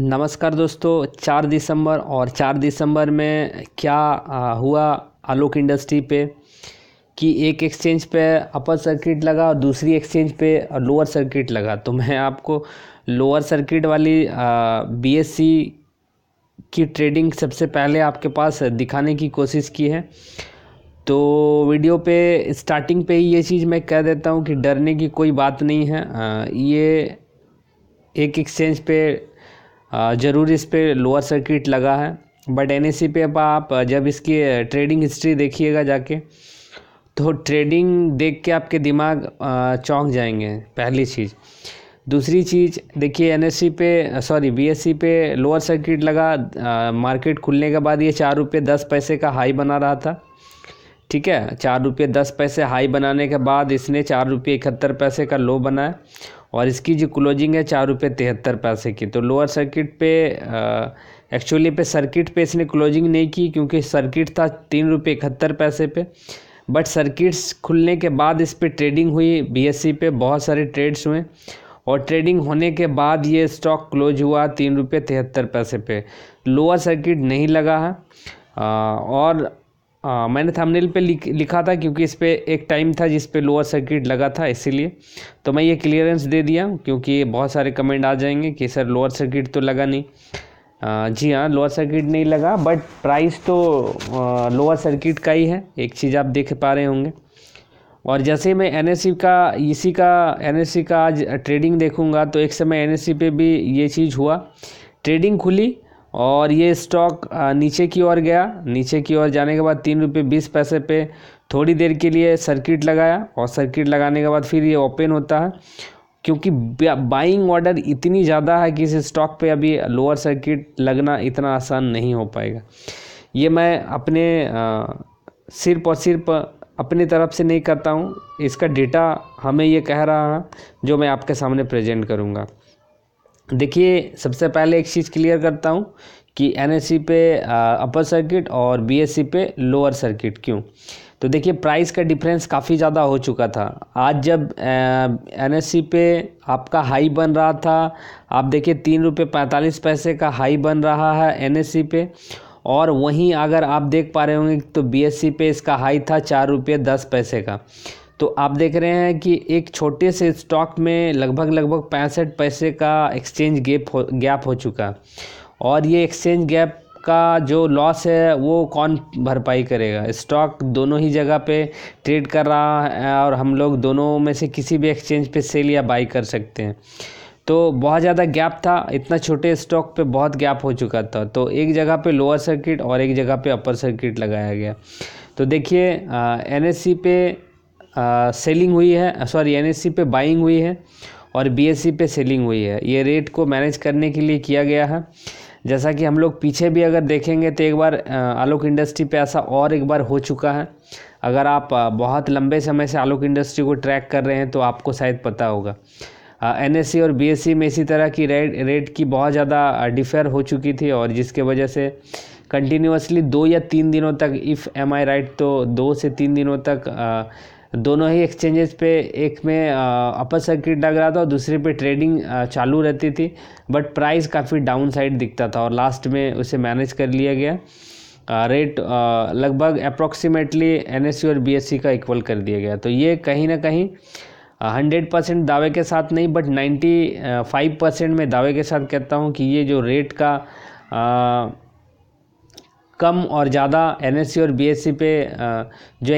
नमस्कार दोस्तों चार दिसंबर और चार दिसंबर में क्या हुआ आलोक इंडस्ट्री पे कि एक एक्सचेंज पे अपर सर्किट लगा और दूसरी एक्सचेंज पे लोअर सर्किट लगा तो मैं आपको लोअर सर्किट वाली बीएससी की ट्रेडिंग सबसे पहले आपके पास दिखाने की कोशिश की है तो वीडियो पे स्टार्टिंग पे ही ये चीज़ मैं कह देता हूँ कि डरने की कोई बात नहीं है आ, ये एक एक्सचेंज पे ज़रूर इस पर लोअर सर्किट लगा है बट एन पे अब आप जब इसकी ट्रेडिंग हिस्ट्री देखिएगा जाके तो ट्रेडिंग देख के आपके दिमाग चौंक जाएंगे पहली चीज़ दूसरी चीज़ देखिए एन पे सॉरी बी पे लोअर सर्किट लगा आ, मार्केट खुलने के बाद ये चार रुपये दस पैसे का हाई बना रहा था ठीक है चार रुपये दस पैसे हाई बनाने के बाद इसने चार रुपये इकहत्तर पैसे का लो बनाया और इसकी जो क्लोजिंग है चार रुपये तिहत्तर पैसे की तो लोअर सर्किट पे एक्चुअली पे सर्किट पे इसने क्लोजिंग नहीं की क्योंकि सर्किट था तीन रुपये इकहत्तर पैसे पे बट सर्किट्स खुलने के बाद इस पर ट्रेडिंग हुई बीएससी e पे बहुत सारे ट्रेड्स हुए और ट्रेडिंग होने के बाद ये स्टॉक क्लोज हुआ तीन रुपये तिहत्तर पैसे पे लोअर सर्किट नहीं लगा है और आ, हाँ, मैंने थंबनेल पे लिख लिखा था क्योंकि इस पर एक टाइम था जिस पर लोअर सर्किट लगा था इसीलिए तो मैं ये क्लियरेंस दे दिया क्योंकि बहुत सारे कमेंट आ जाएंगे कि सर लोअर सर्किट तो लगा नहीं आ, जी हाँ लोअर सर्किट नहीं लगा बट प्राइस तो लोअर सर्किट का ही है एक चीज़ आप देख पा रहे होंगे और जैसे मैं एन का इसी का एन का आज ट्रेडिंग देखूँगा तो एक समय एन पे भी ये चीज़ हुआ ट्रेडिंग खुली और ये स्टॉक नीचे की ओर गया नीचे की ओर जाने के बाद तीन रुपये बीस पैसे पे थोड़ी देर के लिए सर्किट लगाया और सर्किट लगाने के बाद फिर ये ओपन होता है क्योंकि बाइंग ऑर्डर इतनी ज़्यादा है कि इस स्टॉक पे अभी लोअर सर्किट लगना इतना आसान नहीं हो पाएगा ये मैं अपने सिर्फ और सिर्फ अपनी तरफ से नहीं करता हूँ इसका डेटा हमें ये कह रहा है जो मैं आपके सामने प्रेजेंट करूँगा देखिए सबसे पहले एक चीज़ क्लियर करता हूँ कि एन पे अपर सर्किट और बी पे लोअर सर्किट क्यों तो देखिए प्राइस का डिफरेंस काफ़ी ज़्यादा हो चुका था आज जब एन पे आपका हाई बन रहा था आप देखिए तीन रुपये पैंतालीस पैसे का हाई बन रहा है एन पे और वहीं अगर आप देख पा रहे होंगे तो बी पे इसका हाई था चार रुपये दस पैसे का तो आप देख रहे हैं कि एक छोटे से स्टॉक में लगभग लगभग पैंसठ पैसे का एक्सचेंज गैप हो गैप हो चुका और ये एक्सचेंज गैप का जो लॉस है वो कौन भरपाई करेगा स्टॉक दोनों ही जगह पे ट्रेड कर रहा है और हम लोग दोनों में से किसी भी एक्सचेंज पे सेल या बाई कर सकते हैं तो बहुत ज़्यादा गैप था इतना छोटे स्टॉक पे बहुत गैप हो चुका था तो एक जगह पे लोअर सर्किट और एक जगह पे अपर सर्किट लगाया गया तो देखिए एन e पे सेलिंग हुई है सॉरी एन e पे बाइंग हुई है और बी e पे सेलिंग हुई है ये रेट को मैनेज करने के लिए किया गया है जैसा कि हम लोग पीछे भी अगर देखेंगे तो एक बार आलोक इंडस्ट्री पे ऐसा और एक बार हो चुका है अगर आप बहुत लंबे समय से आलोक इंडस्ट्री को ट्रैक कर रहे हैं तो आपको शायद पता होगा एन e और बी में इसी तरह की रेट रेट की बहुत ज़्यादा डिफेयर हो चुकी थी और जिसके वजह से कंटिन्यूसली दो या तीन दिनों तक इफ़ एम आई राइट तो दो से तीन दिनों तक दोनों ही एक्सचेंजेस पे एक में अपर सर्किट लग रहा था और दूसरे पे ट्रेडिंग चालू रहती थी बट प्राइस काफ़ी डाउन साइड दिखता था और लास्ट में उसे मैनेज कर लिया गया रेट लगभग अप्रॉक्सीमेटली एन और बी का इक्वल कर दिया गया तो ये कहीं ना कहीं हंड्रेड परसेंट दावे के साथ नहीं बट नाइन्टी फाइव परसेंट मैं दावे के साथ कहता हूँ कि ये जो रेट का कम और ज़्यादा एन और बी पे जो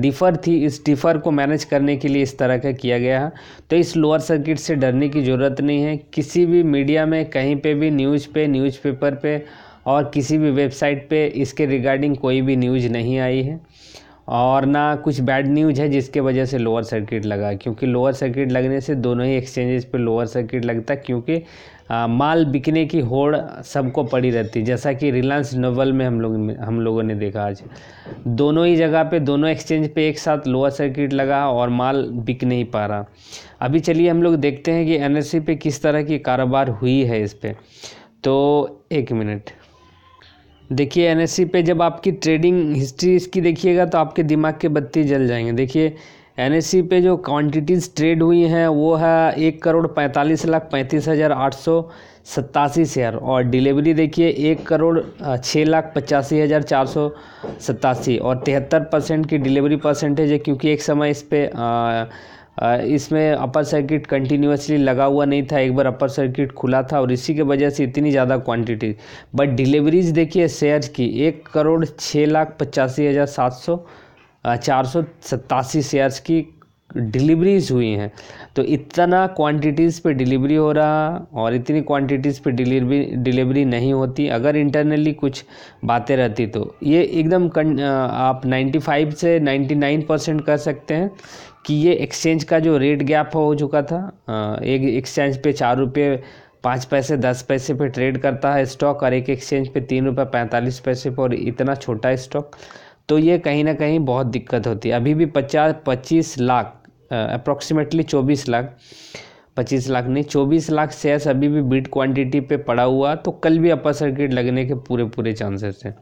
डिफ़र थी इस डिफ़र को मैनेज करने के लिए इस तरह का किया गया है तो इस लोअर सर्किट से डरने की ज़रूरत नहीं है किसी भी मीडिया में कहीं पे भी न्यूज़ पे न्यूज़पेपर पे और किसी भी वेबसाइट पे इसके रिगार्डिंग कोई भी न्यूज़ नहीं आई है और ना कुछ बैड न्यूज है जिसके वजह से लोअर सर्किट लगा क्योंकि लोअर सर्किट लगने से दोनों ही एक्सचेंजेस पे लोअर सर्किट लगता क्योंकि आ, माल बिकने की होड़ सबको पड़ी रहती जैसा कि रिलायंस नोवल में हम लोग हम लोगों ने देखा आज दोनों ही जगह पे दोनों एक्सचेंज पे एक साथ लोअर सर्किट लगा और माल बिक नहीं पा रहा अभी चलिए हम लोग देखते हैं कि एन e पे किस तरह की कारोबार हुई है इस पर तो एक मिनट देखिए एन पे जब आपकी ट्रेडिंग हिस्ट्री इसकी देखिएगा तो आपके दिमाग के बत्ती जल जाएंगे देखिए एन पे जो क्वांटिटीज़ ट्रेड हुई हैं वो है एक करोड़ पैंतालीस लाख पैंतीस हज़ार आठ सौ सत्तासी शेयर और डिलीवरी देखिए एक करोड़ छः लाख पचासी हज़ार चार सौ सत्तासी और तिहत्तर परसेंट की डिलीवरी परसेंटेज है क्योंकि एक समय इस पर इसमें अपर सर्किट कंटिन्यूसली लगा हुआ नहीं था एक बार अपर सर्किट खुला था और इसी के वजह से इतनी ज़्यादा क्वांटिटी बट डिलीवरीज देखिए शेयर की एक करोड़ छः लाख पचासी हज़ार सात सौ चार सौ सत्तासी शेयर्स की डिलीवरीज हुई हैं तो इतना क्वांटिटीज़ पे डिलीवरी हो रहा और इतनी क्वांटिटीज़ पे डिलीवरी डिलीवरी नहीं होती अगर इंटरनली कुछ बातें रहती तो ये एकदम आप 95 से 99 परसेंट कर सकते हैं कि ये एक्सचेंज का जो रेट गैप हो चुका था एक एक्सचेंज पे चार रुपये पाँच पैसे दस पैसे पे ट्रेड करता है स्टॉक और एक एक्सचेंज पे तीन रुपये पैंतालीस पैसे पर और इतना छोटा स्टॉक तो ये कहीं ना कहीं बहुत दिक्कत होती है अभी भी पचास पच्चीस लाख अप्रॉक्सीमेटली चौबीस लाख पच्चीस लाख नहीं चौबीस लाख शेयर्स अभी भी बिट क्वांटिटी पे पड़ा हुआ तो कल भी अपर सर्किट लगने के पूरे पूरे चांसेस हैं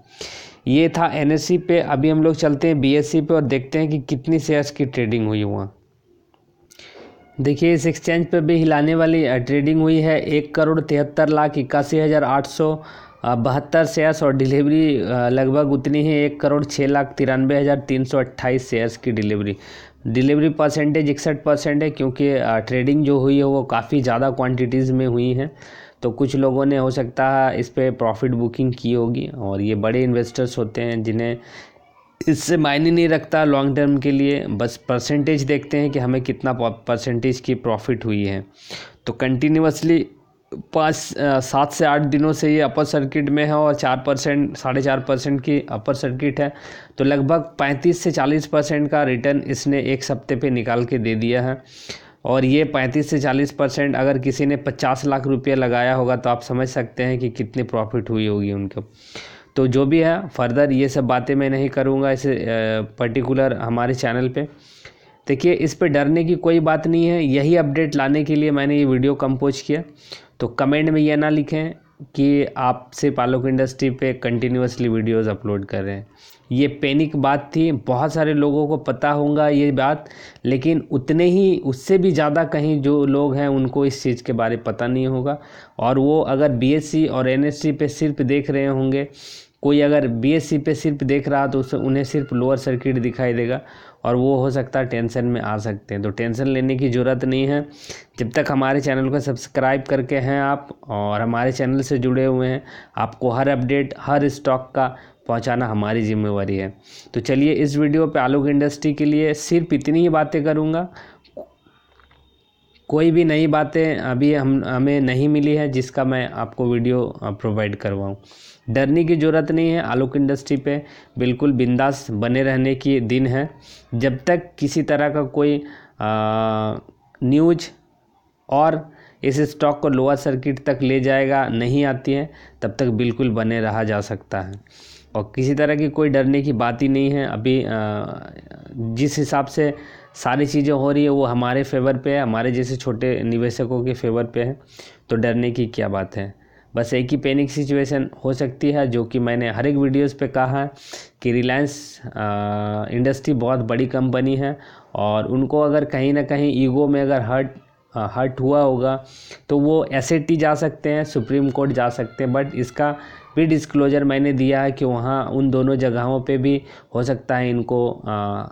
ये था एन e पे अभी हम लोग चलते हैं बी e पे और देखते हैं कि कितनी शेयर्स की ट्रेडिंग हुई वहाँ देखिए इस एक्सचेंज पे भी हिलाने वाली ट्रेडिंग हुई है एक करोड़ तिहत्तर लाख इक्यासी हज़ार आठ सौ बहत्तर शेयर्स और डिलीवरी लगभग उतनी ही एक करोड़ छः लाख तिरानवे हज़ार तीन सौ अट्ठाईस शेयर्स की डिलीवरी डिलीवरी परसेंटेज इकसठ परसेंट है क्योंकि ट्रेडिंग जो हुई है वो काफ़ी ज़्यादा क्वांटिटीज़ में हुई हैं तो कुछ लोगों ने हो सकता है इस पर प्रॉफिट बुकिंग की होगी और ये बड़े इन्वेस्टर्स होते हैं जिन्हें इससे मायने नहीं रखता लॉन्ग टर्म के लिए बस परसेंटेज देखते हैं कि हमें कितना परसेंटेज की प्रॉफिट हुई है तो कंटिन्यूसली पाँच सात से आठ दिनों से ये अपर सर्किट में है और चार परसेंट साढ़े चार परसेंट की अपर सर्किट है तो लगभग पैंतीस से चालीस परसेंट का रिटर्न इसने एक हफ्ते पे निकाल के दे दिया है और ये पैंतीस से चालीस परसेंट अगर किसी ने पचास लाख रुपये लगाया होगा तो आप समझ सकते हैं कि कितनी प्रॉफिट हुई होगी उनको तो जो भी है फर्दर ये सब बातें मैं नहीं करूँगा इसे पर्टिकुलर हमारे चैनल पर देखिए इस पर डरने की कोई बात नहीं है यही अपडेट लाने के लिए मैंने ये वीडियो कंपोज किया तो कमेंट में ये ना लिखें कि आप सिर्फ आलोक इंडस्ट्री पे कंटिन्यूसली वीडियोस अपलोड कर रहे हैं ये पैनिक बात थी बहुत सारे लोगों को पता होगा ये बात लेकिन उतने ही उससे भी ज़्यादा कहीं जो लोग हैं उनको इस चीज़ के बारे पता नहीं होगा और वो अगर बीएससी और एनएससी पे सिर्फ देख रहे होंगे कोई अगर बीएससी पे सिर्फ देख रहा तो उससे उन्हें सिर्फ लोअर सर्किट दिखाई देगा और वो हो सकता है टेंशन में आ सकते हैं तो टेंशन लेने की ज़रूरत नहीं है जब तक हमारे चैनल को सब्सक्राइब करके हैं आप और हमारे चैनल से जुड़े हुए हैं आपको हर अपडेट हर स्टॉक का पहुंचाना हमारी जिम्मेवारी है तो चलिए इस वीडियो पे आलोक इंडस्ट्री के लिए सिर्फ इतनी ही बातें करूँगा कोई भी नई बातें अभी हम हमें नहीं मिली है जिसका मैं आपको वीडियो प्रोवाइड करवाऊँ डरने की ज़रूरत नहीं है आलोक इंडस्ट्री पे बिल्कुल बिंदास बने रहने की दिन है जब तक किसी तरह का कोई न्यूज और इस स्टॉक को लोअर सर्किट तक ले जाएगा नहीं आती है तब तक बिल्कुल बने रहा जा सकता है और किसी तरह की कोई डरने की बात ही नहीं है अभी जिस हिसाब से सारी चीज़ें हो रही है वो हमारे फेवर पे है हमारे जैसे छोटे निवेशकों के फेवर पे है तो डरने की क्या बात है बस एक ही पैनिक सिचुएशन हो सकती है जो कि मैंने हर एक वीडियोस पे कहा है कि रिलायंस इंडस्ट्री बहुत बड़ी कंपनी है और उनको अगर कहीं ना कहीं ईगो में अगर हर्ट हर्ट हुआ होगा तो वो एस जा सकते हैं सुप्रीम कोर्ट जा सकते हैं बट इसका भी डिस्क्लोजर मैंने दिया है कि वहाँ उन दोनों जगहों पे भी हो सकता है इनको आ,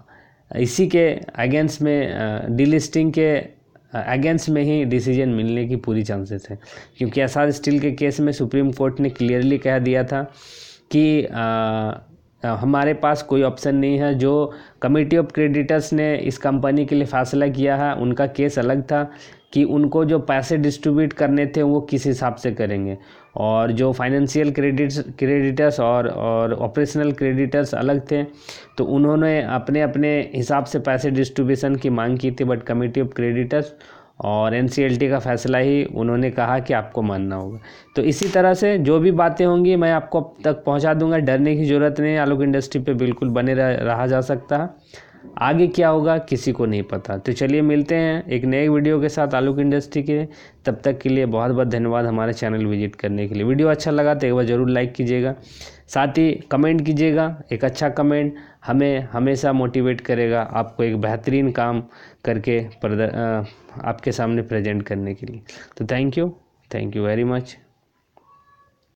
इसी के अगेंस्ट में डीलिस्टिंग के अगेंस्ट में ही डिसीजन मिलने की पूरी चांसेस है क्योंकि आसाद स्टील के केस में सुप्रीम कोर्ट ने क्लियरली कह दिया था कि आ, हमारे पास कोई ऑप्शन नहीं है जो कमेटी ऑफ क्रेडिटर्स ने इस कंपनी के लिए फ़ैसला किया है उनका केस अलग था कि उनको जो पैसे डिस्ट्रीब्यूट करने थे वो किस हिसाब से करेंगे और जो फाइनेंशियल क्रेडिट्स क्रेडिटर्स और और ऑपरेशनल क्रेडिटर्स अलग थे तो उन्होंने अपने अपने हिसाब से पैसे डिस्ट्रीब्यूशन की मांग की थी बट कमेटी ऑफ क्रेडिटर्स और एन का फैसला ही उन्होंने कहा कि आपको मानना होगा तो इसी तरह से जो भी बातें होंगी मैं आपको अब तक पहुंचा दूंगा डरने की ज़रूरत नहीं आलोक इंडस्ट्री पे बिल्कुल बने रह रहा जा सकता है आगे क्या होगा किसी को नहीं पता तो चलिए मिलते हैं एक नए वीडियो के साथ आलू की इंडस्ट्री के तब तक के लिए बहुत बहुत धन्यवाद हमारे चैनल विजिट करने के लिए वीडियो अच्छा लगा तो एक बार ज़रूर लाइक कीजिएगा साथ ही कमेंट कीजिएगा एक अच्छा कमेंट हमें हमेशा मोटिवेट करेगा आपको एक बेहतरीन काम करके आपके सामने प्रेजेंट करने के लिए तो thank you thank you very much